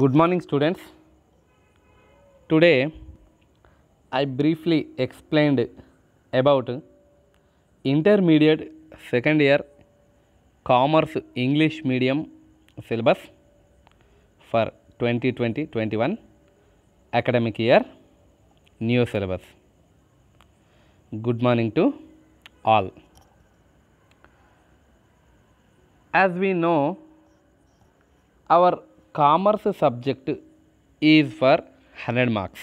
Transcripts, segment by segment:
good morning students today i briefly explained about intermediate second year commerce english medium syllabus for 2020-21 academic year new syllabus good morning to all as we know our commerce subject is for 100 marks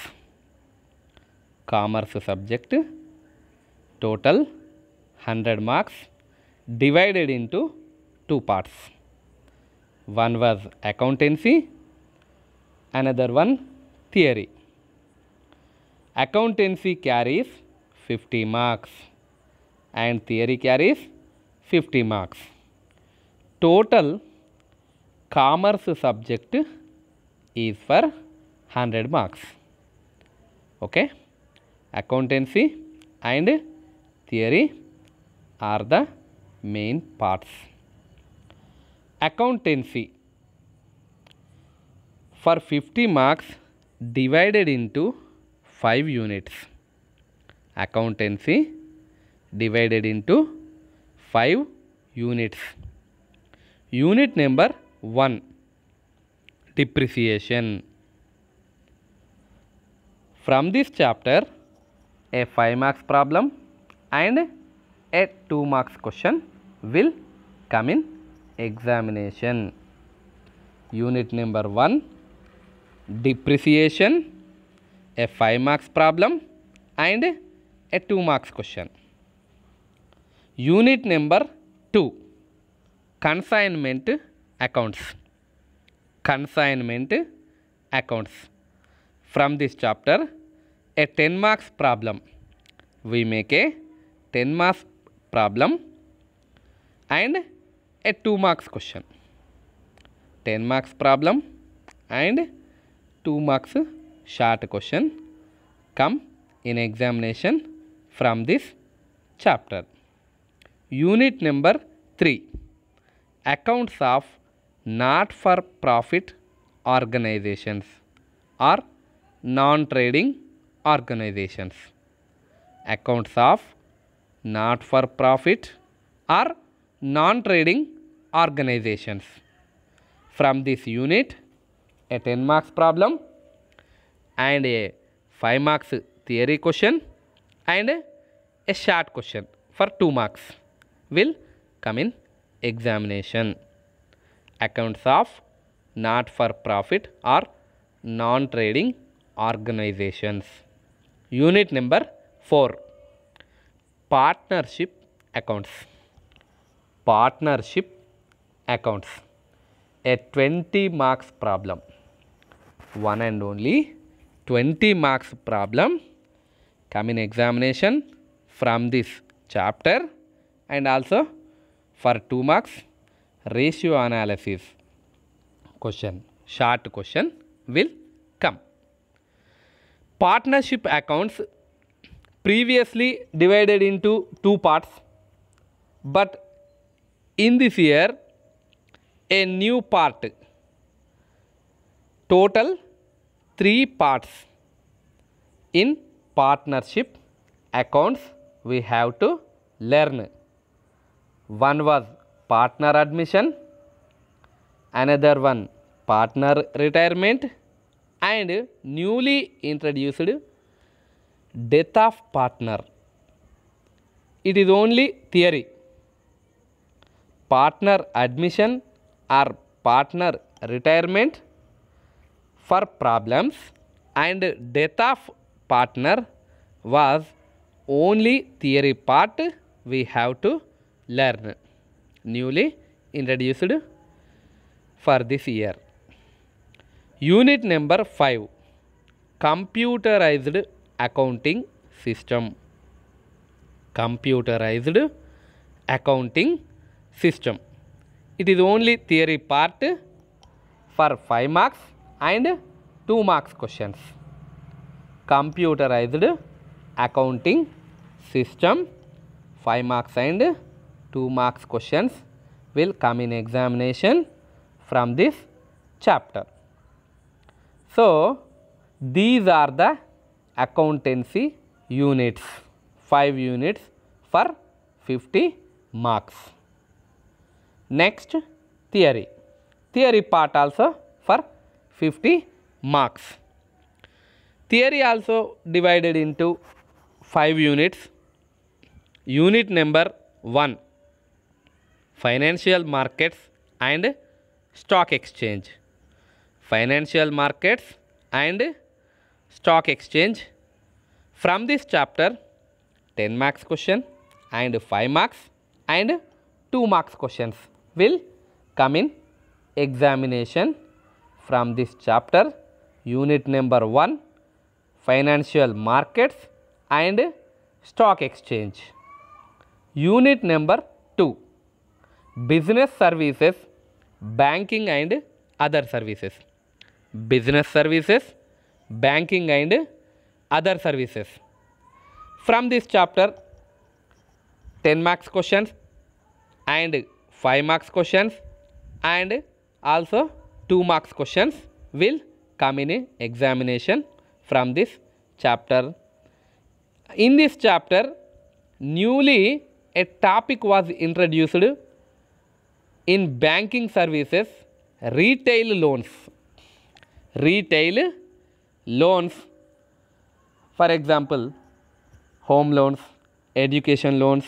commerce subject total 100 marks divided into two parts one was accountancy another one theory accountancy carries 50 marks and theory carries 50 marks total commerce subject is for 100 marks okay accountancy and theory are the main parts accountancy for 50 marks divided into 5 units accountancy divided into 5 units unit number 1. Depreciation From this chapter, a 5 marks problem and a 2 marks question will come in examination. Unit number 1 Depreciation a 5 marks problem and a 2 marks question. Unit number 2 Consignment accounts consignment accounts from this chapter a 10 marks problem we make a 10 marks problem and a 2 marks question 10 marks problem and 2 marks short question come in examination from this chapter unit number 3 accounts of not for profit organizations or non trading organizations. Accounts of not for profit or non trading organizations. From this unit, a 10 marks problem and a 5 marks theory question and a short question for 2 marks will come in examination accounts of not for profit or non trading organizations. Unit number 4 Partnership accounts. Partnership accounts. A 20 marks problem. One and only 20 marks problem come in examination from this chapter and also for 2 marks ratio analysis question, short question will come. Partnership accounts previously divided into two parts but in this year a new part total three parts in partnership accounts we have to learn one was partner admission, another one partner retirement and newly introduced death of partner. It is only theory. Partner admission or partner retirement for problems and death of partner was only theory part we have to learn newly introduced for this year. Unit number 5 Computerized Accounting System Computerized Accounting System It is only theory part for 5 marks and 2 marks questions. Computerized Accounting System 5 marks and 2 marks questions will come in examination from this chapter. So, these are the accountancy units 5 units for 50 marks. Next theory theory part also for 50 marks. Theory also divided into 5 units unit number 1 financial markets and stock exchange financial markets and stock exchange from this chapter 10 marks question and 5 marks and 2 marks questions will come in examination from this chapter unit number 1 financial markets and stock exchange unit number business services banking and other services business services banking and other services from this chapter 10 marks questions and 5 marks questions and also 2 marks questions will come in examination from this chapter in this chapter newly a topic was introduced in banking services, retail loans. Retail loans, for example, home loans, education loans,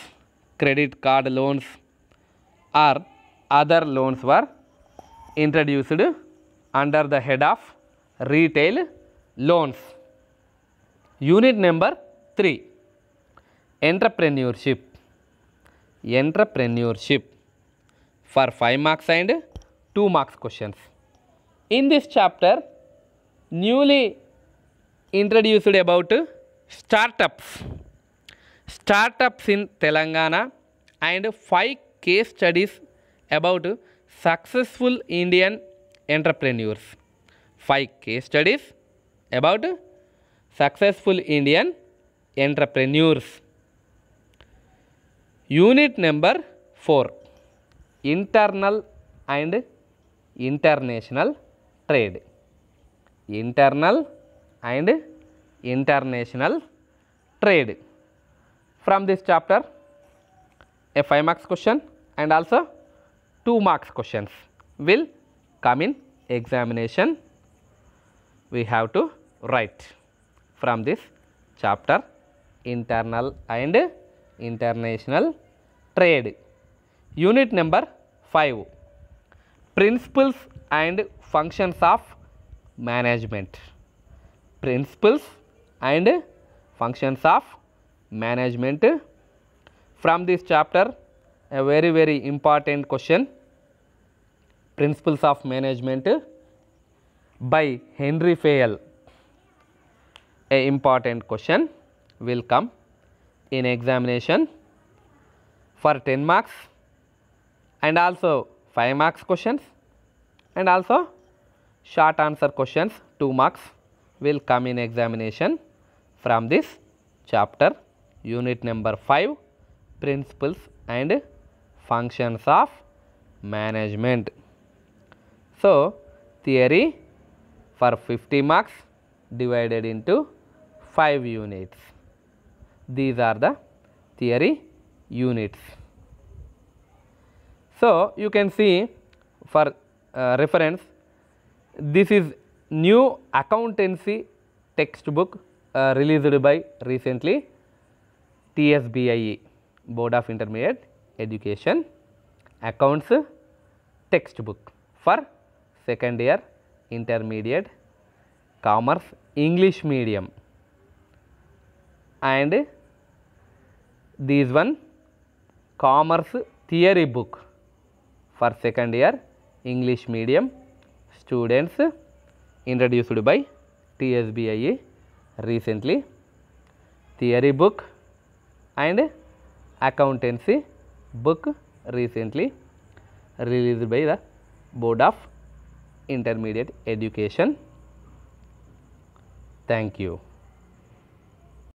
credit card loans, or other loans were introduced under the head of retail loans. Unit number 3 Entrepreneurship. Entrepreneurship for 5 marks and 2 marks questions. In this chapter, newly introduced about startups, startups in Telangana and 5 case studies about successful Indian entrepreneurs. 5 case studies about successful Indian entrepreneurs. Unit number 4 internal and international trade. Internal and international trade. From this chapter, a 5 marks question and also 2 marks questions will come in examination. We have to write from this chapter internal and international trade. Unit number 5. Principles and functions of management. Principles and functions of management. From this chapter, a very very important question. Principles of management by Henry Fayol. A important question will come in examination for 10 marks and also 5 marks questions and also short answer questions 2 marks will come in examination from this chapter unit number 5 principles and functions of management. So, theory for 50 marks divided into 5 units. These are the theory units. So, you can see for uh, reference this is new accountancy textbook uh, released by recently TSBIE Board of Intermediate Education accounts textbook for second year intermediate commerce English medium and this one commerce theory book for second year English medium students introduced by TSBIE recently. Theory book and accountancy book recently released by the Board of Intermediate Education. Thank you.